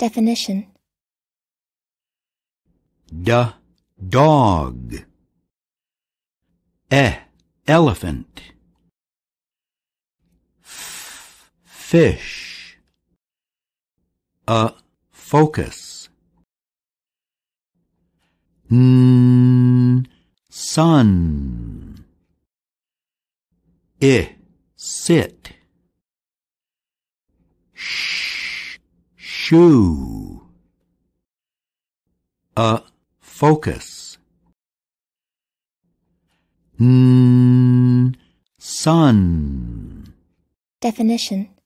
Definition D. Dog. E. Elephant. F. Fish. A. Focus. N. Sun. I. Sit. shoe a focus n hmm, sun definition